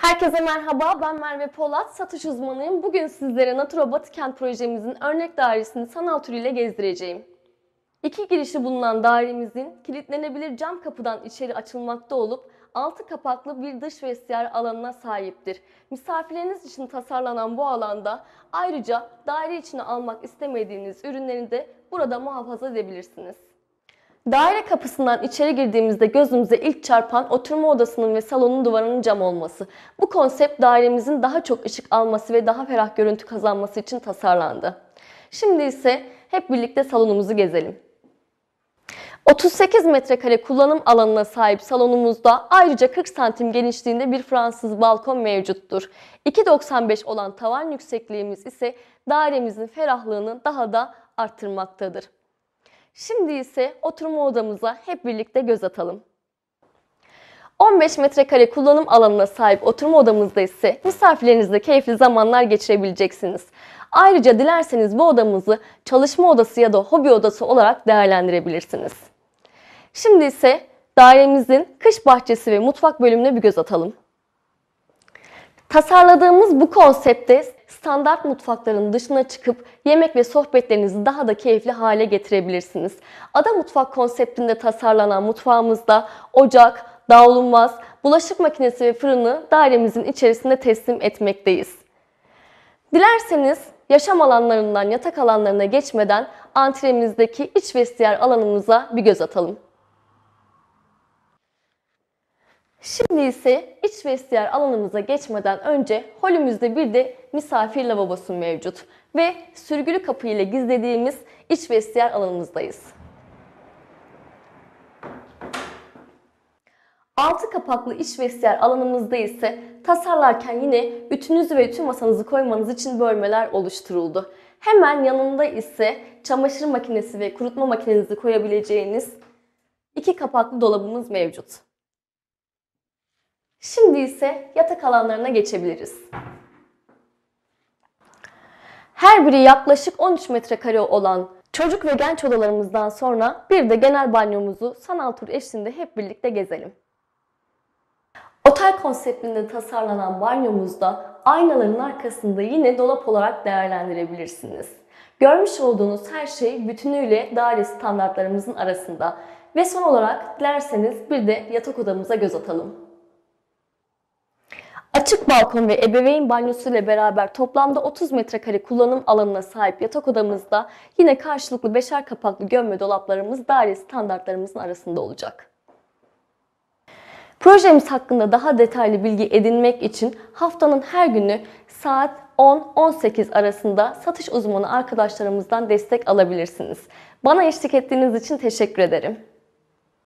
Herkese merhaba, ben Merve Polat, satış uzmanıyım. Bugün sizlere Natura Batıkent projemizin örnek dairesini sanal türüyle gezdireceğim. İki girişi bulunan dairemizin kilitlenebilir cam kapıdan içeri açılmakta olup altı kapaklı bir dış vestiyer alanına sahiptir. Misafirleriniz için tasarlanan bu alanda ayrıca daire içine almak istemediğiniz ürünleri de burada muhafaza edebilirsiniz. Daire kapısından içeri girdiğimizde gözümüze ilk çarpan oturma odasının ve salonun duvarının cam olması. Bu konsept dairemizin daha çok ışık alması ve daha ferah görüntü kazanması için tasarlandı. Şimdi ise hep birlikte salonumuzu gezelim. 38 metrekare kullanım alanına sahip salonumuzda ayrıca 40 santim genişliğinde bir Fransız balkon mevcuttur. 2.95 olan tavan yüksekliğimiz ise dairemizin ferahlığını daha da arttırmaktadır. Şimdi ise oturma odamıza hep birlikte göz atalım. 15 metrekare kullanım alanına sahip oturma odamızda ise misafirlerinizle keyifli zamanlar geçirebileceksiniz. Ayrıca dilerseniz bu odamızı çalışma odası ya da hobi odası olarak değerlendirebilirsiniz. Şimdi ise dairemizin kış bahçesi ve mutfak bölümüne bir göz atalım. Tasarladığımız bu konsepte standart mutfakların dışına çıkıp yemek ve sohbetlerinizi daha da keyifli hale getirebilirsiniz. Ada Mutfak konseptinde tasarlanan mutfağımızda ocak, davlumbaz, bulaşık makinesi ve fırını dairemizin içerisinde teslim etmekteyiz. Dilerseniz yaşam alanlarından yatak alanlarına geçmeden antremizdeki iç vestiyer alanımıza bir göz atalım. Şimdi ise iç vestiyer alanımıza geçmeden önce holümüzde bir de misafir lavabosu mevcut ve sürgülü kapı ile gizlediğimiz iç vestiyer alanımızdayız. Altı kapaklı iç vestiyer alanımızda ise tasarlarken yine ütünüzü ve ütü masanızı koymanız için bölmeler oluşturuldu. Hemen yanında ise çamaşır makinesi ve kurutma makinenizi koyabileceğiniz iki kapaklı dolabımız mevcut. Şimdi ise yatak alanlarına geçebiliriz. Her biri yaklaşık 13 metrekare olan çocuk ve genç odalarımızdan sonra bir de genel banyomuzu sanal tur eşliğinde hep birlikte gezelim. Otel konseptinde tasarlanan banyomuzda aynaların arkasında yine dolap olarak değerlendirebilirsiniz. Görmüş olduğunuz her şey bütünüyle daire standartlarımızın arasında. Ve son olarak dilerseniz bir de yatak odamıza göz atalım. Açık balkon ve ebeveyn banyosu ile beraber toplamda 30 metrekare kullanım alanına sahip yatak odamızda yine karşılıklı beşer kapaklı gömme dolaplarımız daire standartlarımızın arasında olacak. Projemiz hakkında daha detaylı bilgi edinmek için haftanın her günü saat 10-18 arasında satış uzmanı arkadaşlarımızdan destek alabilirsiniz. Bana eşlik ettiğiniz için teşekkür ederim.